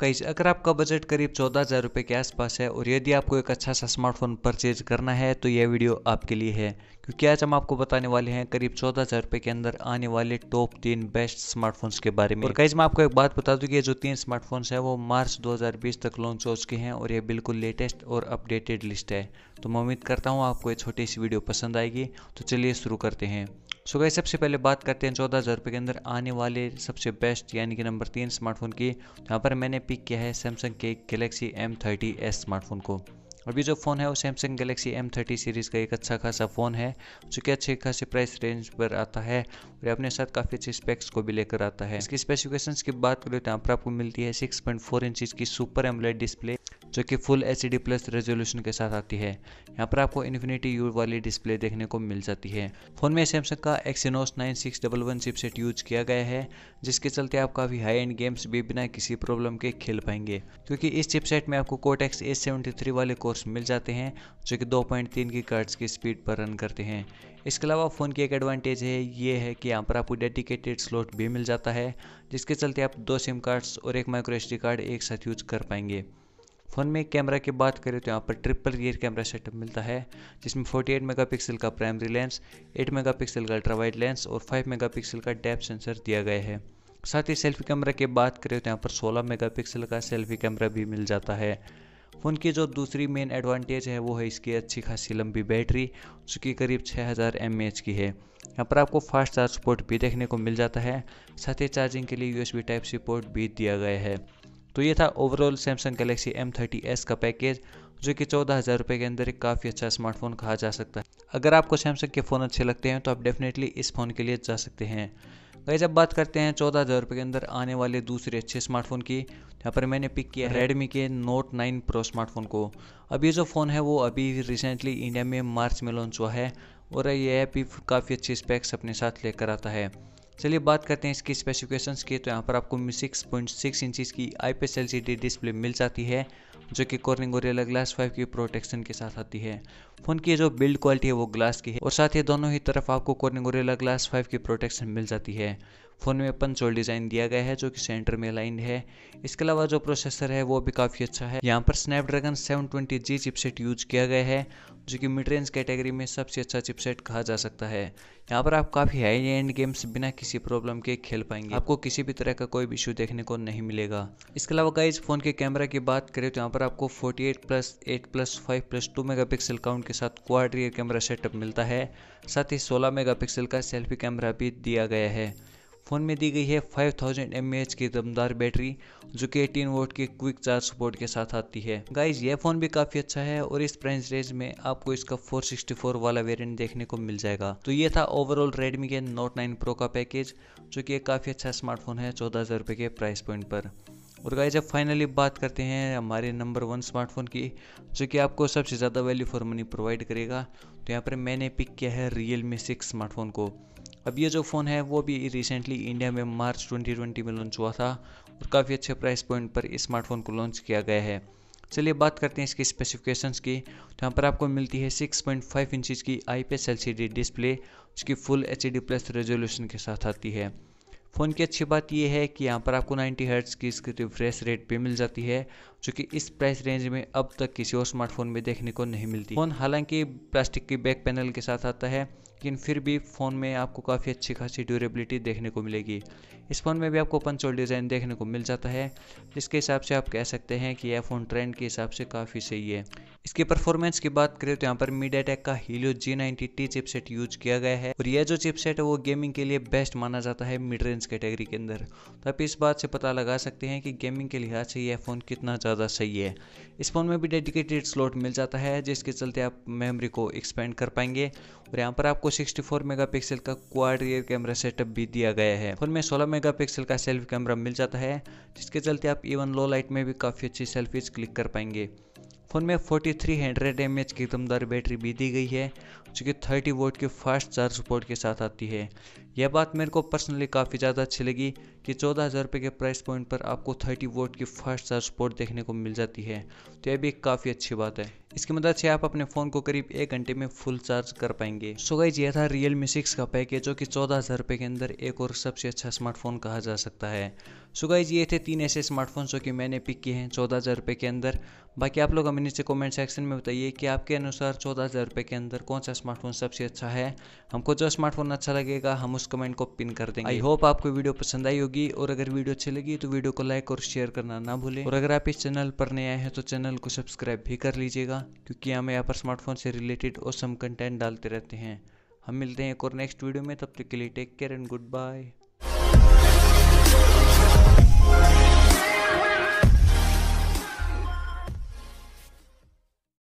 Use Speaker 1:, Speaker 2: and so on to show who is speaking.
Speaker 1: कई अगर आपका बजट करीब चौदह हज़ार रुपये के आसपास है और यदि आपको एक अच्छा सा स्मार्टफोन परचेज करना है तो यह वीडियो आपके लिए है क्योंकि आज हम आपको बताने वाले हैं करीब चौदह हज़ार रुपये के अंदर आने वाले टॉप तीन बेस्ट स्मार्टफोन्स के बारे में और कई मैं आपको एक बात बता दूँ कि ये जो तीन स्मार्टफोन्स हैं वो मार्च दो तक लॉन्च हो चुके हैं और ये बिल्कुल लेटेस्ट और अपडेटेड लिस्ट है तो मैं उम्मीद करता हूँ आपको ये छोटी सी वीडियो पसंद आएगी तो चलिए शुरू करते हैं सो गई सबसे पहले बात करते हैं चौदह हज़ार रुपये के अंदर आने वाले सबसे बेस्ट यानी कि नंबर तीन स्मार्टफोन की यहाँ पर मैंने पिक किया है सैमसंग के Galaxy M thirty S smartphone को और ये जो फ़ोन है वो Samsung Galaxy M thirty series का एक अच्छा खासा फ़ोन है जो कि अच्छे खासे प्राइस रेंज पर आता है और अपने साथ काफ़ी अच्छे स्पेक्स को भी लेकर आता है इसकी स्पेसिफिकेशंस की बात करें तो यहाँ पर आपको मिलती है सिक्स पॉइंट फोर इंचज की सुपर एमलेट डिस्प्ले जो कि full H D plus resolution के साथ आती है यहाँ पर आपको इन्फिनिटी यू वाली डिस्प्ले देखने को मिल जाती है फ़ोन में सैमसंग का Exynos nine six double one chipset use किया गया है जिसके चलते आप काफ़ी हाई एंड गेम्स भी बिना किसी प्रॉब्लम के खेल पाएंगे क्योंकि इस चिपसेट में आपको कोटेक्स ए सेवेंटी थ्री वाले को कोर्स मिल जाते हैं जो कि 2.3 की कर्ट्स की स्पीड पर रन करते हैं इसके अलावा फ़ोन की एक एडवांटेज है ये है कि यहाँ पर आपको डेडिकेटेड स्लॉट भी मिल जाता है जिसके चलते आप दो सिम कार्ड्स और एक माइक्रो एस कार्ड एक साथ यूज कर पाएंगे फ़ोन में कैमरा की बात करें तो यहाँ पर ट्रिपल रियर कैमरा सेटअप मिलता है जिसमें 48 मेगापिक्सल का प्राइमरी लेंस 8 मेगापिक्सल का अल्ट्रा वाइड लेंस और 5 मेगापिक्सल का डेप सेंसर दिया गया है साथ ही सेल्फी कैमरा की बात करें तो यहाँ पर 16 मेगापिक्सल का सेल्फी कैमरा भी मिल जाता है फ़ोन की जो दूसरी मेन एडवांटेज है वो है इसकी अच्छी खासी लंबी बैटरी जो कि करीब 6000 हज़ार की है यहाँ पर आपको फास्ट चार्ज पोर्ट भी देखने को मिल जाता है साथ ही चार्जिंग के लिए यू टाइप सी पोर्ट भी दिया गया है तो ये था overall Samsung Galaxy M thirty S का पैकेज जो कि चौदह हज़ार रुपये के अंदर एक काफ़ी अच्छा स्मार्टफोन कहा जा सकता है अगर आपको सैमसंग के फ़ोन अच्छे लगते हैं तो आप डेफिनेटली इस फ़ोन के लिए जा सकते हैं गई जब बात करते हैं चौदह हज़ार रुपये के अंदर आने वाले दूसरे अच्छे स्मार्टफोन की यहाँ पर मैंने पिक किया रेडमी के नोट नाइन प्रो स्मार्टफोन को अब ये जो फ़ोन है वो अभी रिसेंटली इंडिया में मार्च में लॉन्च हुआ है और ये ऐप भी काफ़ी अच्छे स्पेक्स अपने साथ लेकर आता है चलिए बात करते हैं इसकी स्पेसिफिकेशंस की तो यहाँ पर आपको सिक्स पॉइंट सिक्स इंचज़ की I P S L C D display मिल जाती है जो कि कॉर्निंग गोरिल्ला ग्लास फाइव की प्रोटेक्शन के साथ आती है फ़ोन की जो बिल्ड क्वालिटी है वो ग्लास की है और साथ ही दोनों ही तरफ आपको कॉर्निंग गोरिल्ला ग्लास फाइव की प्रोटेक्शन मिल जाती है फ़ोन में पंचोल डिज़ाइन दिया गया है जो कि सेंटर में लाइन है इसके अलावा जो प्रोसेसर है वो भी काफ़ी अच्छा है यहाँ पर Snapdragon seven twenty G chipset use किया गया है जो कि मिड रेंज कैटेगरी में सबसे अच्छा चिपसेट कहा जा सकता है यहाँ पर आप काफ़ी हाई एंड गेम्स बिना किसी प्रॉब्लम के खेल पाएंगे आपको किसी भी तरह का कोई भी इशू देखने को नहीं मिलेगा इसके अलावा गाइज फ़ोन के कैमरा की बात करें तो यहाँ पर आपको 48 plus 8 plus 5 plus 2 megapixel count के साथ क्वाड रियर कैमरा सेटअप मिलता है साथ ही 16 मेगापिक्सल का सेल्फी कैमरा भी दिया गया है फ़ोन में दी गई है 5000 थाउजेंड की दमदार बैटरी जो कि 18 वोट के क्विक चार्ज सपोर्ट के साथ आती है गाइज यह फ़ोन भी काफ़ी अच्छा है और इस प्राइस रेंज में आपको इसका 464 वाला वेरिएंट देखने को मिल जाएगा तो ये था ओवरऑल रेडमी के नोट 9 प्रो का पैकेज जो कि एक काफ़ी अच्छा स्मार्टफोन है चौदह के प्राइस पॉइंट पर और गाइज अब फाइनली बात करते हैं हमारे नंबर वन स्मार्टफोन की जो कि आपको सबसे ज़्यादा वैल्यू फॉर मनी प्रोवाइड करेगा तो यहाँ पर मैंने पिक किया है रियल मी सिक्स स्मार्टफोन को अब ये जो फ़ोन है वो भी रिसेंटली इंडिया में मार्च 2020 में लॉन्च हुआ था और काफ़ी अच्छे प्राइस पॉइंट पर इस स्मार्टफोन को लॉन्च किया गया है चलिए बात करते हैं इसकी स्पेसिफिकेशंस की तो यहाँ पर आपको मिलती है 6.5 पॉइंट की I P S L C D display जिसकी full H D plus resolution के साथ आती है फ़ोन की अच्छी बात यह है कि यहाँ पर आपको 90 हर्ट्ज़ की इसकी रिफ्रेश रेट पे मिल जाती है जो कि इस प्राइस रेंज में अब तक किसी और स्मार्टफोन में देखने को नहीं मिलती फ़ोन हालांकि प्लास्टिक की बैक पैनल के साथ आता है लेकिन फिर भी फ़ोन में आपको काफ़ी अच्छी खासी ड्यूरेबिलिटी देखने को मिलेगी इस फ़ोन में भी आपको पंच चोल डिज़ाइन देखने को मिल जाता है जिसके हिसाब से आप कह सकते हैं कि यह फ़ोन ट्रेंड के हिसाब से काफ़ी सही है इसके परफॉर्मेंस की बात करें तो यहाँ पर मीडिया टेक का Helio G ninety T chipset use किया गया है और यह जो चिपसेट है वो गेमिंग के लिए बेस्ट माना जाता है मिड रेंज कैटेगरी के अंदर तो आप इस बात से पता लगा सकते हैं कि गेमिंग के लिहाज से यह फ़ोन कितना ज़्यादा सही है इस फ़ोन में भी डेडिकेटेड स्लॉट मिल जाता है जिसके चलते आप मेमोरी को एक्सपेंड कर पाएंगे और यहाँ पर आपको 64 पिक्सल का क्वाड रियर कैमरा सेटअप भी दिया गया है फोन में 16 पिक्सल का सेल्फी कैमरा मिल जाता है जिसके चलते आप इवन लो लाइट में भी काफ़ी अच्छी सेल्फीज क्लिक कर पाएंगे फ़ोन में 4300 थ्री हंड्रेड एम एच की दमदार बैटरी भी दी गई है जो कि 30 वोट के फास्ट चार्ज सपोर्ट के साथ आती है यह बात मेरे को पर्सनली काफ़ी ज़्यादा अच्छी लगी कि चौदह हज़ार रुपये के प्राइस पॉइंट पर आपको थर्टी वोट की फास्ट चार्ज सपोर्ट देखने को मिल जाती है तो यह भी एक काफ़ी अच्छी बात है इसकी मदद से आप अपने फ़ोन को करीब एक घंटे में फुल चार्ज कर पाएंगे सो गई यह था रियल मी सिक्स का पैकेज जो कि चौदह हज़ार रुपये के अंदर एक और सबसे अच्छा स्मार्टफोन कहा जा सकता है सो गई ये थे तीन ऐसे स्मार्टफोन जो कि मैंने पिक किए हैं चौदह हज़ार रुपये के अंदर बाकी आप लोग हमें नीचे कमेंट सेक्शन में बताइए कि आपके अनुसार चौदह हज़ार रुपये के अंदर कौन सा स्मार्टफोन सबसे अच्छा है हमको जो स्मार्टफोन अच्छा लगेगा हम उस कमेंट को पिन कर देंगे आई होप आपको वीडियो पसंद आई होगी होगी और अगर वीडियो अच्छी लगी तो वीडियो को लाइक और शेयर करना ना भूलें और अगर आप इस चैनल पर नए आए हैं तो चैनल को सब्सक्राइब भी कर लीजिएगा क्योंकि हम यहाँ पर स्मार्टफोन से रिलेटेड और सम कंटेंट डालते रहते हैं हम मिलते हैं एक और नेक्स्ट वीडियो में तब तक के लिए take care and good bye